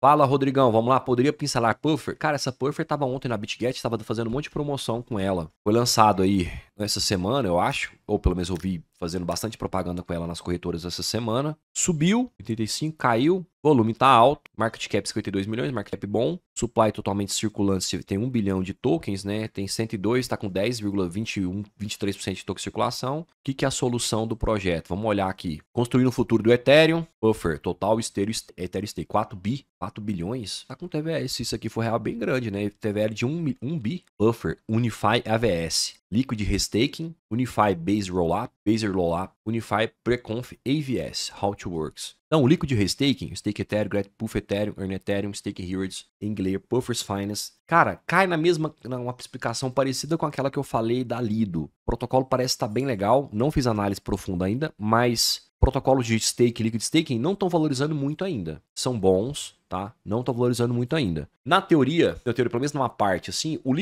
Fala, Rodrigão, vamos lá, poderia pincelar Puffer? Cara, essa Puffer tava ontem na BitGet, tava fazendo um monte de promoção com ela. Foi lançado aí nessa semana, eu acho, ou pelo menos eu vi fazendo bastante propaganda com ela nas corretoras essa semana. Subiu, 85, caiu, volume está alto, market cap 52 milhões, market cap bom, supply totalmente circulante tem 1 bilhão de tokens, né? Tem 102, está com 10,21, 23% de token circulação. O que, que é a solução do projeto? Vamos olhar aqui. Construir no futuro do Ethereum, buffer, total estéreo, Ethereum Stake 4 bi, 4 bilhões. Tá com TVS, se isso aqui for real, bem grande, né? TVL de 1, 1 bi, buffer, Unify AVS. Liquid Restaking, Unify Base Rollup, Baser Rollup, Unify Preconf AVS, How to Works. Então, líquido Liquid Restaking, Stake Ethereum, Great Puff Ethereum, Earn Ethereum, Stake rewards, Angler, Puffers Finance. Cara, cai na mesma, uma explicação parecida com aquela que eu falei da Lido. O protocolo parece estar bem legal, não fiz análise profunda ainda, mas protocolos de stake, liquid staking, não estão valorizando muito ainda. São bons, tá? Não estão valorizando muito ainda. Na teoria, na teoria, pelo menos numa parte, assim, o, o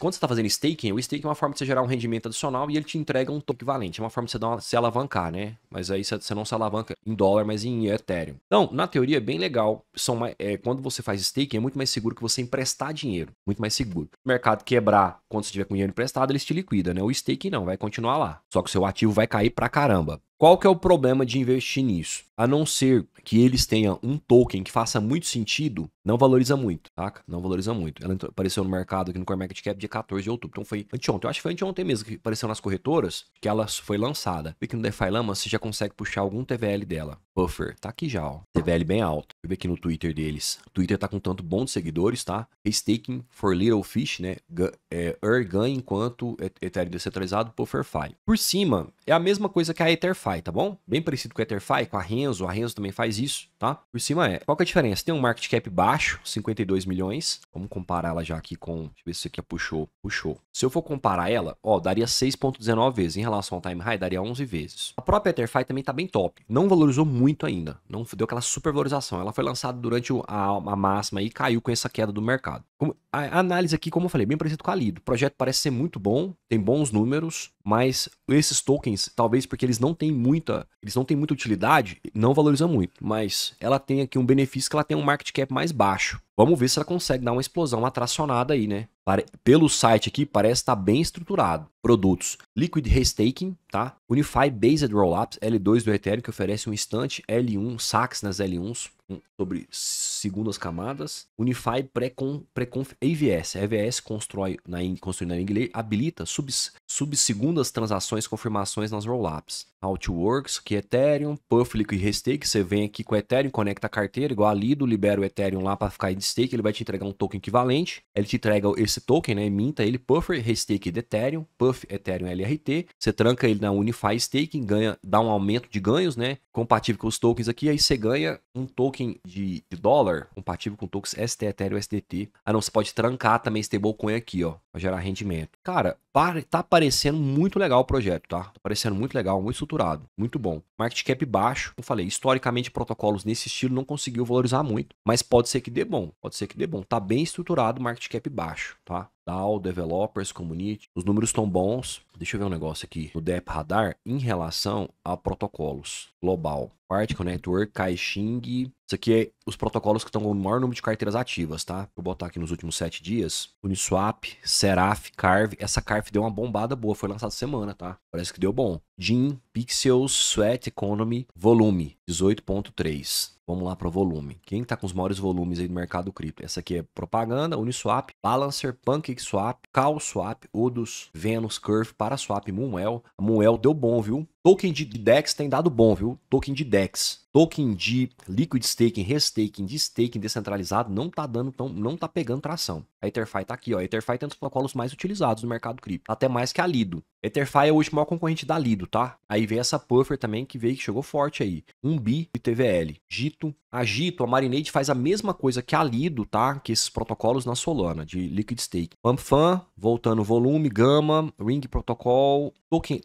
quando você está fazendo staking, o staking é uma forma de você gerar um rendimento adicional e ele te entrega um token equivalente. É uma forma de você uma, se alavancar, né? Mas aí você não se alavanca em dólar, mas em Ethereum. Então, na teoria, é bem legal. São, mais, é, quando você faz staking, é muito mais seguro que você emprestar dinheiro. Muito mais seguro. O mercado quebrar, quando você tiver com dinheiro emprestado, ele te liquida, né? O staking não, vai continuar lá. Só que o seu ativo vai cair pra caramba. Qual que é o problema de investir nisso? A não ser que eles tenham um token que faça muito sentido, não valoriza muito, tá? Não valoriza muito. Ela apareceu no mercado aqui no CoinMarketCap dia 14 de outubro. Então foi anteontem. Eu acho que foi anteontem mesmo que apareceu nas corretoras que ela foi lançada. Vê que no DeFi Lama você já consegue puxar algum TVL dela. Buffer, tá aqui já, ó. TVL bem alto. Vê aqui no Twitter deles. O Twitter tá com tanto bom de seguidores, tá? Staking for Little Fish, né? G é, enquanto Ethereum descentralizado, Buffer File. Por cima, é a mesma coisa que a Etherfi. Etherfy, tá bom? Bem parecido com o Etherfy, com a Renzo, a Renzo também faz isso, tá? Por cima é. Qual que é a diferença? Tem um market cap baixo, 52 milhões. Vamos comparar ela já aqui com, deixa eu ver se aqui é puxou, puxou. Se eu for comparar ela, ó, daria 6.19 vezes. Em relação ao time high, daria 11 vezes. A própria Etherfy também tá bem top. Não valorizou muito ainda. Não deu aquela supervalorização. Ela foi lançada durante a, a máxima e caiu com essa queda do mercado. Como, a análise aqui, como eu falei, bem parecido com a Lido. O projeto parece ser muito bom, tem bons números, mas esses tokens, talvez porque eles não têm muita. Eles não têm muita utilidade, não valoriza muito. Mas ela tem aqui um benefício que ela tem um market cap mais baixo. Vamos ver se ela consegue dar uma explosão, uma tracionada aí, né? Pelo site aqui, parece estar tá bem estruturado. Produtos Liquid Restaking, tá? Unify Based Rollups, L2 do Ethereum, que oferece um instante L1, saques nas L1s sobre segundas camadas. Unify Preconf pre AVS. AVS constrói na, construída na inglês, habilita sub segundas transações, confirmações nas rollups. Outworks, que é Ethereum, Puff, Liquid Restake, você vem aqui com o Ethereum, conecta a carteira, igual a Lido, libera o Ethereum lá para ficar em stake, ele vai te entregar um token equivalente. Ele te entrega esse token, né? Minta ele, Puffer, restake de Ethereum, Puff, Ethereum LRT. Você tranca ele na Unify Staking, ganha, dá um aumento de ganhos, né? Compatível com os tokens aqui. Aí você ganha um token de, de dólar, compatível com tokens ST, Ethereum, SDT. Ah, não, você pode trancar também stablecoin aqui, ó, pra gerar rendimento. Cara, tá parecendo muito legal o projeto, tá? Tá parecendo muito legal, muito estruturado, muito bom. Market cap baixo, como falei, historicamente protocolos nesse estilo não conseguiu valorizar muito, mas pode ser que dê bom pode ser que dê bom. Tá bem estruturado, market cap baixo, tá? DAO, developers, community, os números estão bons, Deixa eu ver um negócio aqui no DEP Radar em relação a protocolos global. Particle Network, Caixing. Isso aqui é os protocolos que estão com o maior número de carteiras ativas, tá? Vou botar aqui nos últimos sete dias. Uniswap, Seraph, Carve. Essa Carve deu uma bombada boa, foi lançada semana, tá? Parece que deu bom. Jim, Pixels, Sweat Economy, Volume, 18.3. Vamos lá para o volume. Quem está com os maiores volumes aí do mercado cripto? Essa aqui é Propaganda, Uniswap, Balancer, PancakeSwap, CalSwap, Udus, Venus, Curve, para a swap Moonwell. A Moonwell deu bom, viu? Token de DEX tem dado bom, viu? Token de DEX. Token de Liquid Staking, Restaking, de Staking descentralizado não tá dando tão, não tá pegando tração. A Etherfi tá aqui, ó. A Etherfi tem é um dos protocolos mais utilizados no mercado cripto, até mais que a Lido. Etherfi é o último maior concorrente da Lido, tá? Aí veio essa Puffer também que veio que chegou forte aí. Um bi TVL. Gito, a Gito, a Marinade faz a mesma coisa que a Lido, tá? Que esses protocolos na Solana de Liquid Stake. Pampfan, voltando volume, Gama, Ring Protocol,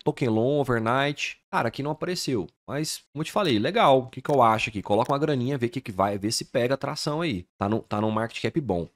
Token, long, Overnight Cara, aqui não apareceu. Mas, como eu te falei, legal. O que, que eu acho aqui? Coloca uma graninha, vê o que, que vai, vê se pega a tração aí. Tá no, tá no market cap bom.